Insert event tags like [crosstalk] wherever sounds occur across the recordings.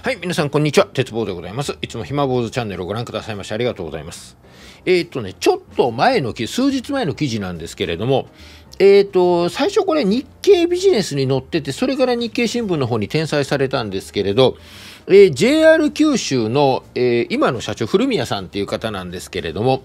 はい、皆さん、こんにちは。鉄棒でございます。いつもひま坊主チャンネルをご覧くださいましてありがとうございます。えっ、ー、とね、ちょっと前の記事、数日前の記事なんですけれども、えっ、ー、と、最初これ日経ビジネスに載ってて、それから日経新聞の方に転載されたんですけれど、えー、JR 九州の、え今の社長、古宮さんっていう方なんですけれども、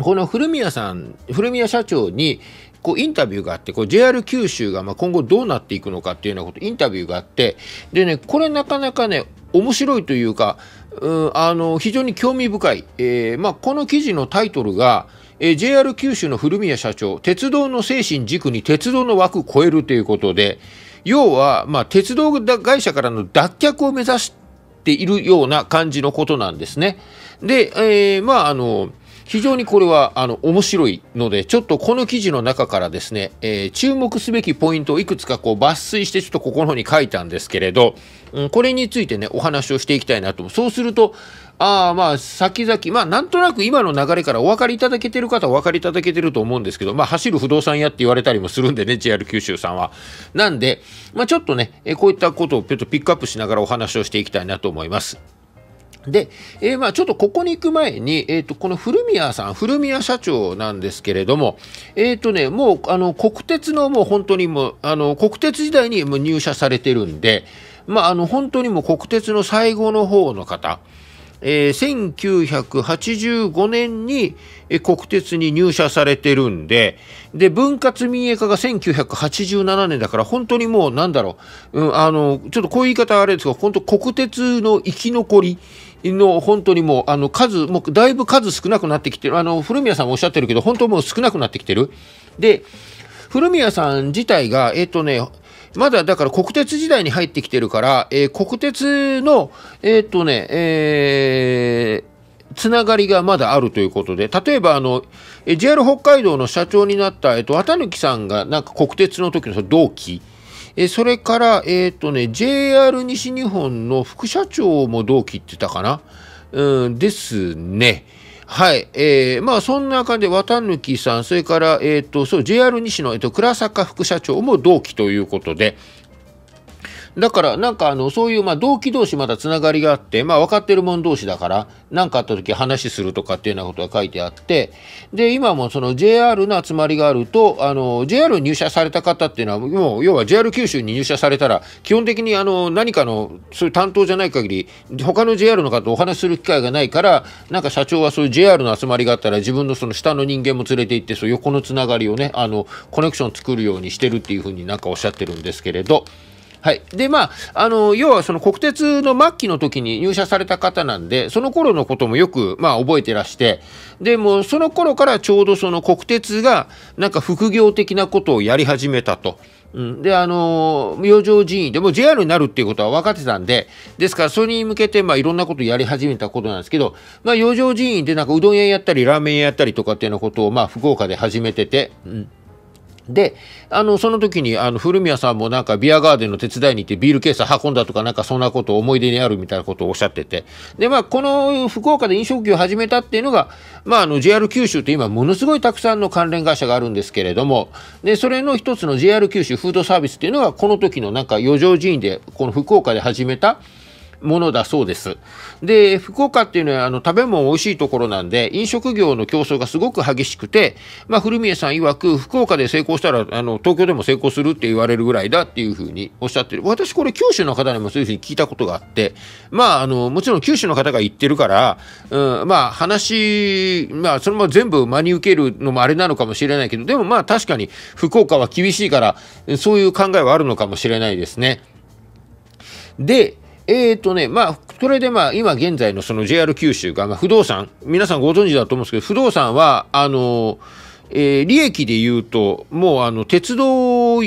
この古宮さん、古宮社長に、こうインタビューがあってこう JR 九州がま今後どうなっていくのかっていうようなことインタビューがあってでねこれなかなかね面白いというか、うん、あの非常に興味深い、えー、まあ、この記事のタイトルがえー、JR 九州の古宮社長、鉄道の精神軸に鉄道の枠を超えるということで、要は、まあ、鉄道会社からの脱却を目指しているような感じのことなんですね。で、えー、まあ、あの、非常にこれはあの面白いので、ちょっとこの記事の中からですね、えー、注目すべきポイントをいくつかこう抜粋してちょっとここの方に書いたんですけれど、うん、これについてね、お話をしていきたいなと。そうすると、ああまあ先々、まあなんとなく今の流れからお分かりいただけてる方はお分かりいただけてると思うんですけど、まあ走る不動産屋って言われたりもするんでね、JR 九州さんは。なんで、まあちょっとね、こういったことをちょっとピックアップしながらお話をしていきたいなと思います。で、えー、まあちょっとここに行く前に、えっ、ー、と、この古宮さん、古宮社長なんですけれども、えー、とね、もう、あの、国鉄のもう本当にもう、あの、国鉄時代にも入社されてるんで、まあ、あの、本当にもう国鉄の最後の方の方、えー、1985年に、え国鉄に入社されてるんで、で、分割民営化が1987年だから、本当にもうなんだろう、うん、あの、ちょっとこういう言い方あれですけど、本当国鉄の生き残り、の本当にもうあの数、もうだいぶ数少なくなってきてる、あの古宮さんもおっしゃってるけど、本当もう少なくなってきてる。で、古宮さん自体が、えっ、ー、とね、まだだから国鉄時代に入ってきてるから、えー、国鉄の、えー、っとね、えー、つながりがまだあるということで、例えばあの、JR 北海道の社長になった、えっと、綿貫さんがなんか国鉄の時の同期、えそれから、えっ、とね、JR 西日本の副社長も同期って言ったかなうん、ですね。はい、えー、まあそんな感じで、綿貫さん、それから、えっ、ー、と、そう、JR 西の、えっ、ー、と、倉坂副社長も同期ということで、だから、なんかあの、そういう、まあ、同期同士まだつながりがあって、まあ、分かってる者同士だから、何かあった時話するとかっていうようなことが書いてあって、で、今もその JR の集まりがあると、あの、JR 入社された方っていうのは、もう、要は JR 九州に入社されたら、基本的にあの、何かの、そういう担当じゃない限り、他の JR の方とお話しする機会がないから、なんか社長はそういう JR の集まりがあったら、自分のその下の人間も連れて行って、そう横のつながりをね、あの、コネクション作るようにしてるっていうふうになんかおっしゃってるんですけれど、はい。で、まあ、あの、要はその国鉄の末期の時に入社された方なんで、その頃のこともよく、まあ、覚えてらして、で、もその頃からちょうどその国鉄が、なんか副業的なことをやり始めたと。うん、で、あの、明星寺院でも JR になるっていうことは分かってたんで、ですから、それに向けて、まあ、いろんなことやり始めたことなんですけど、まあ、明星寺院でなんかうどん屋やったり、ラーメン屋やったりとかっていうようなことを、まあ、福岡で始めてて、うん。で、あの、その時に、あの、古宮さんもなんかビアガーデンの手伝いに行ってビールケース運んだとかなんかそんなことを思い出にあるみたいなことをおっしゃってて。で、まあ、この福岡で飲食業を始めたっていうのが、まあ、あの、JR 九州って今ものすごいたくさんの関連会社があるんですけれども、で、それの一つの JR 九州フードサービスっていうのがこの時のなんか余剰寺院で、この福岡で始めた、ものだそうです。で、福岡っていうのはあの食べ物美味しいところなんで、飲食業の競争がすごく激しくて、まあ、古宮さん曰く、福岡で成功したら、あの、東京でも成功するって言われるぐらいだっていうふうにおっしゃってる。私これ九州の方にもそういうふうに聞いたことがあって、まあ、あの、もちろん九州の方が言ってるから、うん、まあ、話、まあ、そまま全部真に受けるのもあれなのかもしれないけど、でもまあ、確かに福岡は厳しいから、そういう考えはあるのかもしれないですね。で、えーとね、まあ、それでまあ、今現在のその JR 九州が、まあ、不動産、皆さんご存知だと思うんですけど、不動産は、あの、えー、利益で言うと、もうあの、鉄道を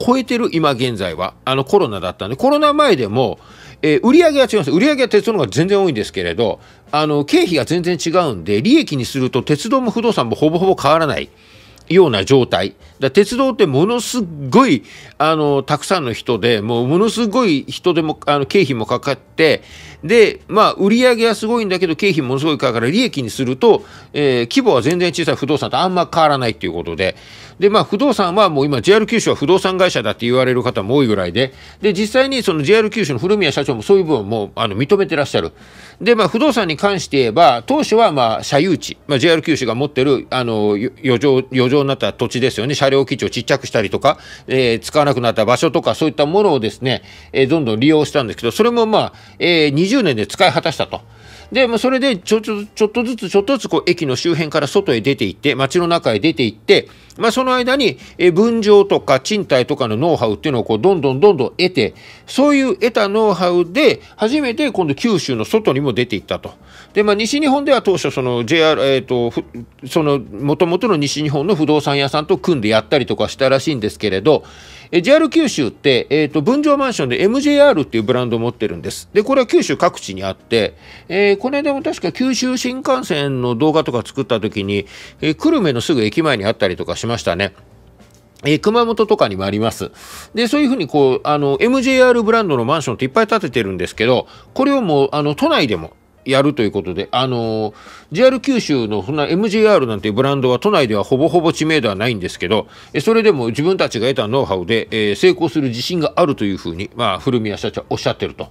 超えてる今現在は、あの、コロナだったんで、コロナ前でも、えー、売上は違います。売上は鉄道の方が全然多いんですけれど、あの、経費が全然違うんで、利益にすると鉄道も不動産もほぼほぼ変わらない。ような状態。だ鉄道ってものすごい、あの、たくさんの人で、もうものすごい人でも、あの、経費もかかって、で、まあ、売り上げはすごいんだけど、経費ものすごいかかるから、利益にすると、えー、規模は全然小さい不動産とあんま変わらないっていうことで、で、まあ、不動産はもう今、JR 九州は不動産会社だって言われる方も多いぐらいで、で、実際にその JR 九州の古宮社長もそういう部分もあの認めてらっしゃる。で、まあ、不動産に関して言えば、当初はまあ、社有地、まあ、JR 九州が持ってる、あの、余剰、余剰になった土地ですよね。車両基地をちっちゃくしたりとか、えー、使わなくなった場所とか、そういったものをですね、えー、どんどん利用したんですけど、それもまあ、えー、20年で使い果たしたと。で、まあ、それでちょ、ちょ、ちょっとずつ、ちょっとずつ、こう、駅の周辺から外へ出ていって、街の中へ出ていって、まあ、その間に、え分譲とか賃貸とかのノウハウっていうのをこうどんどんどんどん得て、そういう得たノウハウで、初めて今度九州の外にも出ていったと。で、まあ、西日本では当初、その JR、えっ、ー、と、その、もともとの西日本の不動産屋さんと組んでやったりとかしたらしいんですけれど、え JR 九州って、えっ、ー、と、分譲マンションで MJR っていうブランドを持ってるんです。で、これは九州各地にあって、えー、この間も確か九州新幹線の動画とか作った時に、え久留米のすぐ駅前にあったりとかしまましたね。えー、熊本とかにもあります。で、そういうふうにこう、あの、MJR ブランドのマンションっていっぱい建ててるんですけど、これをもう、あの、都内でもやるということで、あのー、JR 九州のそんな MJR なんていうブランドは都内ではほぼほぼ知名度はないんですけど、それでも自分たちが得たノウハウで、えー、成功する自信があるというふうに、まあ、古宮社長おっしゃってると。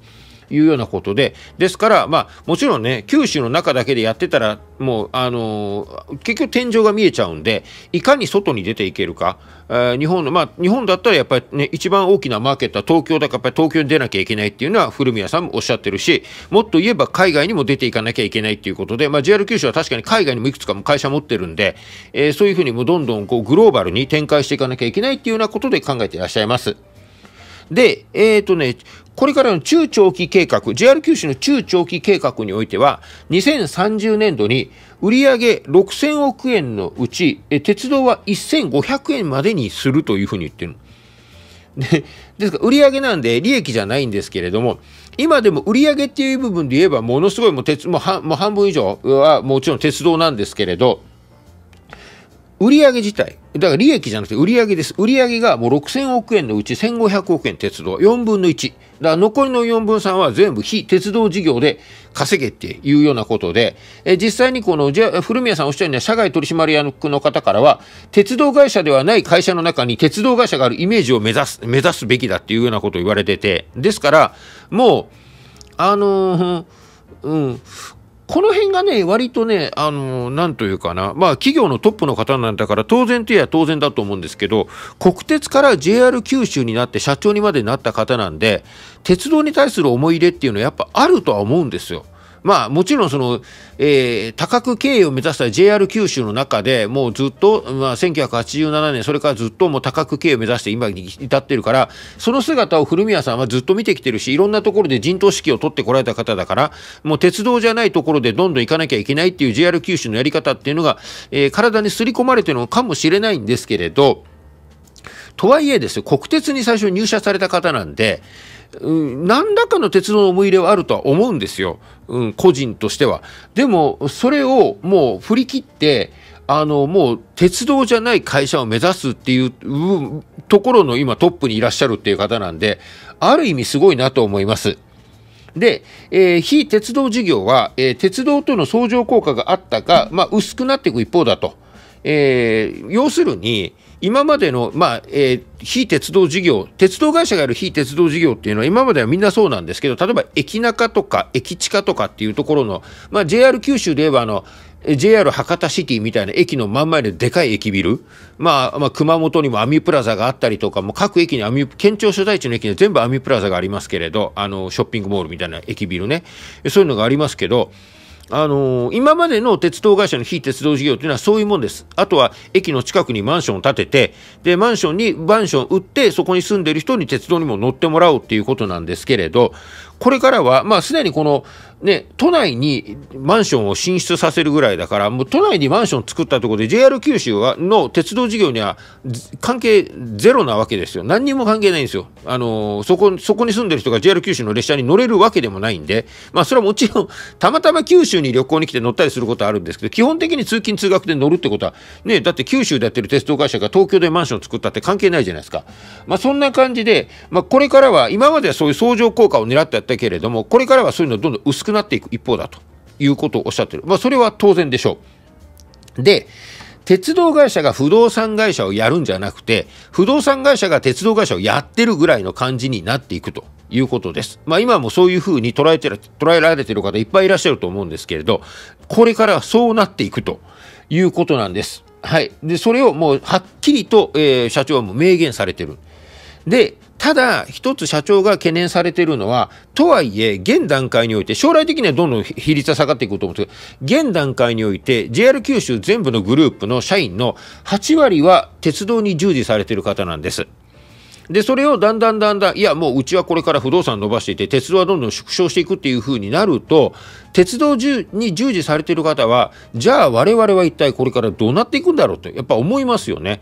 いうようなことで、ですから、まあ、もちろんね、九州の中だけでやってたら、もう、あのー、結局天井が見えちゃうんで、いかに外に出ていけるか、えー、日本の、まあ、日本だったらやっぱりね、一番大きなマーケットは東京だから、やっぱり東京に出なきゃいけないっていうのは古宮さんもおっしゃってるし、もっと言えば海外にも出ていかなきゃいけないっていうことで、まあ、JR 九州は確かに海外にもいくつかも会社持ってるんで、えー、そういうふうにもどんどんこうグローバルに展開していかなきゃいけないっていうようなことで考えていらっしゃいます。で、えっ、ー、とね、これからの中長期計画、JR 九州の中長期計画においては、2030年度に売上6000億円のうち、鉄道は1500円までにするというふうに言ってる。でですから売上なんで利益じゃないんですけれども今でも売上っていう部分で言えばものすごいもう鉄もう半分以上はもちろん鉄道なんですけれど売上自体、だから利益じゃなくて売上です。売上がもう6000億円のうち1500億円鉄道、4分の1。だから残りの4分3は全部非鉄道事業で稼げっていうようなことで、え実際にこの、じゃ古宮さんおっしゃるよう社外取締役の方からは、鉄道会社ではない会社の中に鉄道会社があるイメージを目指す、目指すべきだっていうようなことを言われてて、ですから、もう、あのー、うん、この辺がね、割とね、あの、なんというかな、まあ、企業のトップの方なんだから、当然といえば当然だと思うんですけど、国鉄から JR 九州になって社長にまでなった方なんで、鉄道に対する思い入れっていうのはやっぱあるとは思うんですよ。まあもちろんその、えー、多角経営を目指した JR 九州の中でもうずっと、まあ、1987年それからずっともう多角経営を目指して今に至ってるからその姿を古宮さんはずっと見てきてるしいろんなところで陣頭指揮を取ってこられた方だからもう鉄道じゃないところでどんどん行かなきゃいけないっていう JR 九州のやり方っていうのが、えー、体に刷り込まれてるのかもしれないんですけれどとはいえですよ国鉄に最初入社された方なんでうん、何らかの鉄道の思い入れはあるとは思うんですよ。うん、個人としては。でも、それをもう振り切って、あの、もう鉄道じゃない会社を目指すっていうところの今トップにいらっしゃるっていう方なんで、ある意味すごいなと思います。で、えー、非鉄道事業は、えー、鉄道との相乗効果があったが、まあ、薄くなっていく一方だと。えー、要するに、今までの、まあ、えー、非鉄道事業、鉄道会社がやる非鉄道事業っていうのは今まではみんなそうなんですけど、例えば駅中とか駅地下とかっていうところの、まあ、JR 九州で言えばあの、JR 博多シティみたいな駅の真ん前ででかい駅ビル、まあ、まあ、熊本にもアミュプラザがあったりとか、もう各駅にアミュ、県庁所在地の駅に全部アミュプラザがありますけれど、あの、ショッピングモールみたいな駅ビルね、そういうのがありますけど、あのー、今までの鉄道会社の非鉄道事業というのはそういうもんです。あとは駅の近くにマンションを建てて、で、マンションに、マンションを売って、そこに住んでる人に鉄道にも乗ってもらおうっていうことなんですけれど、これからは、まあ、すでにこの、ね、都内にマンションを進出させるぐらいだから、もう都内にマンション作ったところで、JR 九州はの鉄道事業には関係ゼロなわけですよ。何にも関係ないんですよ。あのー、そこ、そこに住んでる人が JR 九州の列車に乗れるわけでもないんで、まあ、それはもちろん、たまたま九州に旅行に来て乗ったりすることはあるんですけど、基本的に通勤通学で乗るってことは、ね、だって九州でやってる鉄道会社が東京でマンションを作ったって関係ないじゃないですか。まあ、そんな感じで、まあ、これからは、今まではそういう相乗効果を狙ってってったけれどもこれからはそういうのどんどん薄くなっていく一方だということをおっしゃってる、まあ、それは当然でしょう。で鉄道会社が不動産会社をやるんじゃなくて不動産会社が鉄道会社をやってるぐらいの感じになっていくということです。まあ、今もそういうふうに捉えてる捉えられてる方いっぱいいらっしゃると思うんですけれどこれからそうなっていくということなんです。はい、でそれをもうはっきりと、えー、社長はもう明言されてる。でただ、一つ社長が懸念されているのは、とはいえ、現段階において、将来的にはどんどん比率は下がっていくと思うんですけど、現段階において、JR 九州全部のグループの社員の8割は鉄道に従事されている方なんです。で、それをだんだんだんだん、いや、もううちはこれから不動産伸ばしていて、鉄道はどんどん縮小していくっていう風になると、鉄道に従事されている方は、じゃあ我々は一体これからどうなっていくんだろうと、やっぱ思いますよね。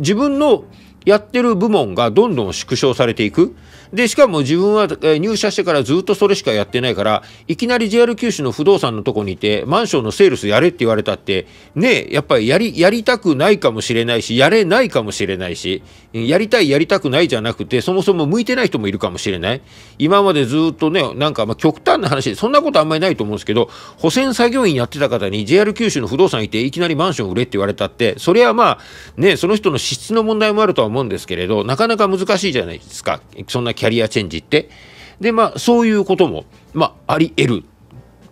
自分のやってる部門がどんどん縮小されていく。で、しかも自分は入社してからずっとそれしかやってないから、いきなり JR 九州の不動産のとこにいて、マンションのセールスやれって言われたって、ねえ、やっぱりやり、やりたくないかもしれないし、やれないかもしれないし、やりたい、やりたくないじゃなくて、そもそも向いてない人もいるかもしれない。今までずっとね、なんかま極端な話、そんなことあんまりないと思うんですけど、保線作業員やってた方に JR 九州の不動産いて、いきなりマンション売れって言われたって、それはまあ、ね、その人の資質の問題もあるとは思うんですけれどなかなか難しいじゃないですかそんなキャリアチェンジって。でまあそういうことも、まあ、あり得る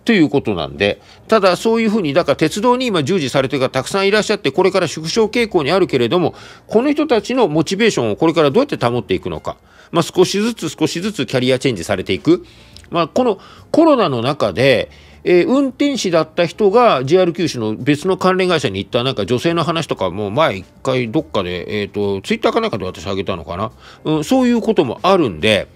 ということなんでただそういうふうにだから鉄道に今従事されてる方たくさんいらっしゃってこれから縮小傾向にあるけれどもこの人たちのモチベーションをこれからどうやって保っていくのか、まあ、少しずつ少しずつキャリアチェンジされていく、まあ、このコロナの中でえー、運転士だった人が JR 九州の別の関連会社に行ったなんか女性の話とかも前一回どっかで、えっ、ー、と、ツイッターかなんかで私あげたのかな、うん、そういうこともあるんで、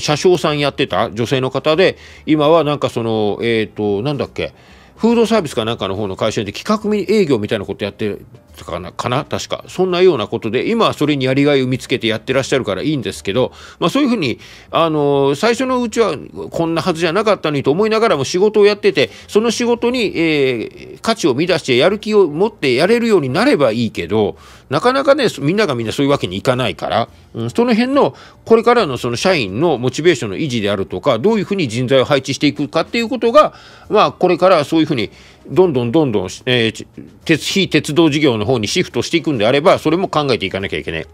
車掌さんやってた女性の方で、今はなんかその、えっ、ー、と、なんだっけ、フードサービスかなんかの方の会社で企画営業みたいなことやってたかなかな確か。そんなようなことで、今はそれにやりがいを見つけてやってらっしゃるからいいんですけど、まあそういうふうに、あの、最初のうちはこんなはずじゃなかったのにと思いながらも仕事をやってて、その仕事に、えー、価値を見出してやる気を持ってやれるようになればいいけど、なかなかね、みんながみんなそういうわけにいかないから、うん、その辺の、これからのその社員のモチベーションの維持であるとか、どういうふうに人材を配置していくかっていうことが、まあ、これからそういうふうに、どんどんどんどん、えー、鉄、非鉄道事業の方にシフトしていくんであれば、それも考えていかなきゃいけない。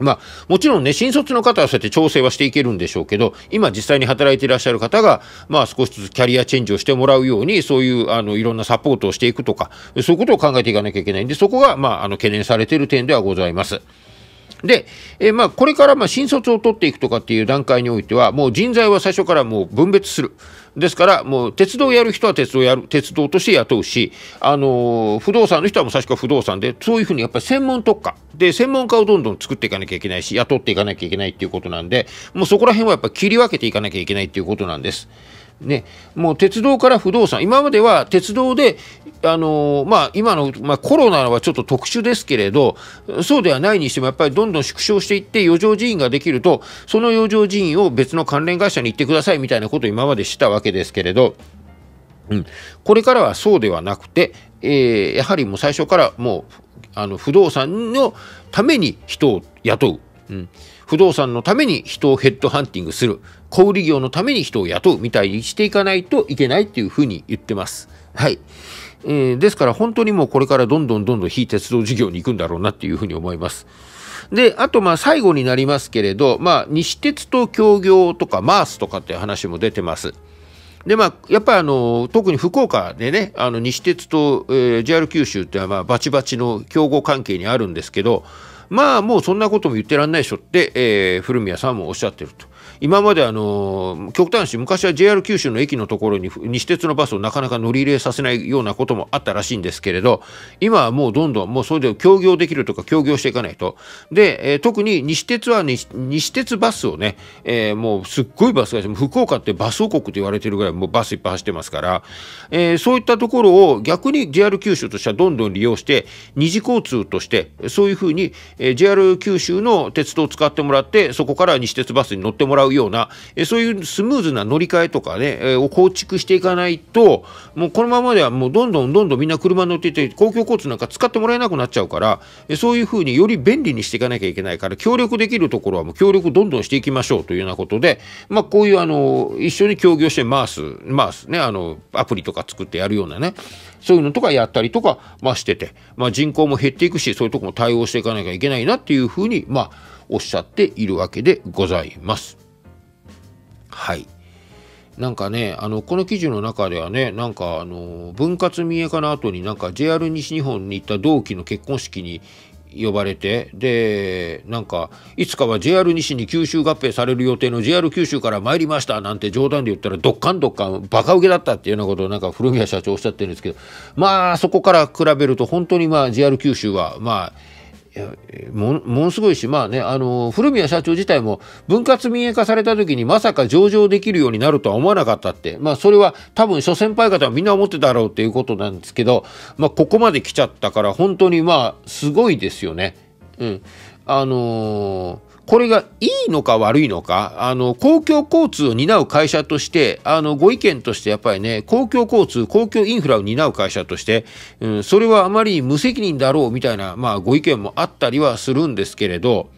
まあ、もちろんね、新卒の方はそうやって調整はしていけるんでしょうけど、今実際に働いていらっしゃる方が、まあ少しずつキャリアチェンジをしてもらうように、そういう、あの、いろんなサポートをしていくとか、そういうことを考えていかなきゃいけないんで、そこが、まあ、あの、懸念されている点ではございます。で、えー、まあ、これからまあ新卒を取っていくとかっていう段階においては、もう人材は最初からもう分別する。ですから、もう鉄道やる人は鉄道やる、鉄道として雇うし、あのー、不動産の人はもう最初から不動産で、そういうふうにやっぱり専門特化。で、専門家をどんどん作っていかなきゃいけないし、雇っていかなきゃいけないっていうことなんで、もうそこら辺はやっぱり切り分けていかなきゃいけないっていうことなんです。ね、もう鉄道から不動産今までは鉄道であのー、まあ、今の、まあ、コロナはちょっと特殊ですけれどそうではないにしてもやっぱりどんどん縮小していって余剰人員ができるとその余剰人員を別の関連会社に行ってくださいみたいなことを今までしたわけですけれど。うん、これからはそうではなくて、えー、やはりもう最初からもうあの不動産のために人を雇う、うん、不動産のために人をヘッドハンティングする小売業のために人を雇うみたいにしていかないといけないっていうふうに言ってます。はいえー、ですから本当にもうこれからどんどんどんどん非鉄道事業に行くんだろうなっていうふうに思います。で、あとまあ最後になりますけれど、まあ西鉄と協業とかマースとかって話も出てます。でまあ、やっぱりあの特に福岡でねあの西鉄と、えー、JR 九州ってのはまあバチバチの競合関係にあるんですけどまあもうそんなことも言ってらんないでしょって、えー、古宮さんもおっしゃってると。今まであの極端し昔は JR 九州の駅のところに西鉄のバスをなかなか乗り入れさせないようなこともあったらしいんですけれど今はもうどんどんもうそれで協業できるとか協業していかないとで、えー、特に西鉄は西西鉄バスをね、えー、もうすっごいバスが福岡ってバス王国と言われてるぐらいもうバスいっぱい走ってますから、えー、そういったところを逆に JR 九州としてはどんどん利用して二次交通としてそういうふうに、えー、JR 九州の鉄道を使ってもらってそこから西鉄バスに乗ってもらううような、えそういうスムーズな乗り換えとかね、えを構築していかないと、もうこのままではもうどんどんどんどんみんな車乗ってて、公共交通なんか使ってもらえなくなっちゃうから、えそういうふうにより便利にしていかなきゃいけないから、協力できるところはもう協力どんどんしていきましょうというようなことで、まあ、こういうあの、一緒に協業して回す、回すね、あの、アプリとか作ってやるようなね、そういうのとかやったりとか、まあ、してて、まあ、人口も減っていくし、そういうとこも対応していかなきゃいけないなっていうふうに、まあ、おっしゃっているわけでございます。はいなんかねあのこの記事の中ではねなんかあの分割民営化の後になんか JR 西日本に行った同期の結婚式に呼ばれてでなんかいつかは JR 西に九州合併される予定の JR 九州から参りましたなんて冗談で言ったらどっかんどっかんバカウケだったっていうようなことをなんか古宮社長おっしゃってるんですけどまあそこから比べると本当にまあ JR 九州はまあいやものすごいし、まあね、あの古宮社長自体も分割民営化された時にまさか上場できるようになるとは思わなかったって、まあ、それは多分諸先輩方はみんな思ってたろうっていうことなんですけど、まあ、ここまで来ちゃったから本当にまあすごいですよね。うん、あのーこれがいいのか悪いのか、あの、公共交通を担う会社として、あの、ご意見としてやっぱりね、公共交通、公共インフラを担う会社として、うん、それはあまり無責任だろうみたいな、まあ、ご意見もあったりはするんですけれど、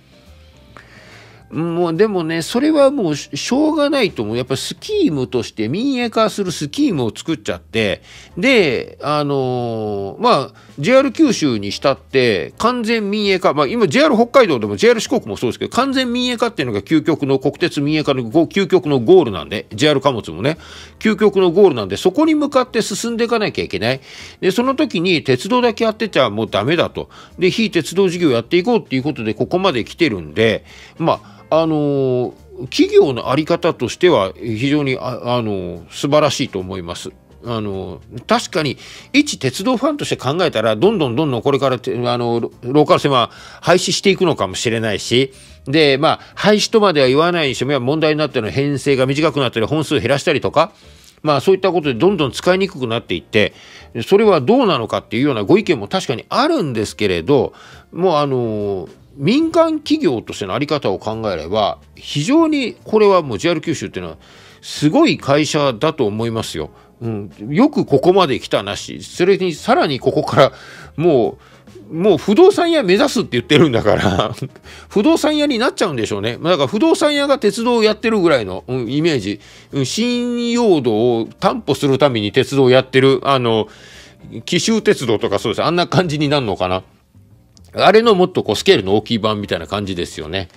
もうでもね、それはもうしょうがないと思う。やっぱスキームとして民営化するスキームを作っちゃって、で、あのー、まあ、JR 九州にしたって完全民営化、まあ今 JR 北海道でも JR 四国もそうですけど、完全民営化っていうのが究極の国鉄民営化の究極のゴールなんで、JR 貨物もね、究極のゴールなんで、そこに向かって進んでいかなきゃいけない。で、その時に鉄道だけやってちゃもうダメだと。で、非鉄道事業やっていこうっていうことでここまで来てるんで、まあ、あの企業の在り方としては非常にああの素晴らしいと思います。あの確かに一鉄道ファンとして考えたらどんどんどんどんこれからあのローカル線は廃止していくのかもしれないしでまあ廃止とまでは言わないにしても問題になってるの編成が短くなったり本数減らしたりとか。まあそういったことでどんどん使いにくくなっていってそれはどうなのかっていうようなご意見も確かにあるんですけれどもうあの民間企業としての在り方を考えれば非常にこれはもう JR 九州っていうのはすごい会社だと思いますよ。うん、よくここまで来たなしそれにさらにここからもうもう不動産屋目指すって言ってるんだから [laughs] 不動産屋になっちゃうんでしょうねだから不動産屋が鉄道をやってるぐらいの、うん、イメージ、うん、信用度を担保するために鉄道をやってるあの紀州鉄道とかそうですあんな感じになるのかな。あれのもっとこうスケールの大きい版みたいな感じですよね。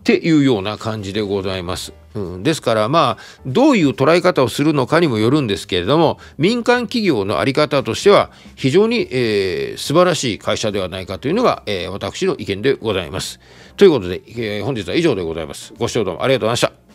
っていうような感じでございます。うん、ですからまあどういう捉え方をするのかにもよるんですけれども民間企業の在り方としては非常に、えー、素晴らしい会社ではないかというのが、えー、私の意見でございます。ということで、えー、本日は以上でございます。ご視聴どうもありがとうございました。